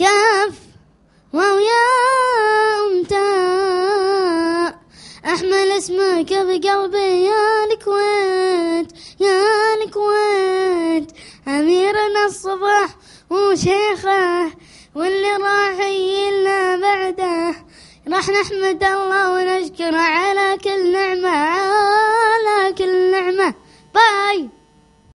كاف واو يا تاء أحمل اسمك بقلبي يا الكويت يا الكويت أميرنا الصبح وشيخه واللي راح يلنا بعده راح نحمد الله ونشكره على كل نعمة على كل نعمة باي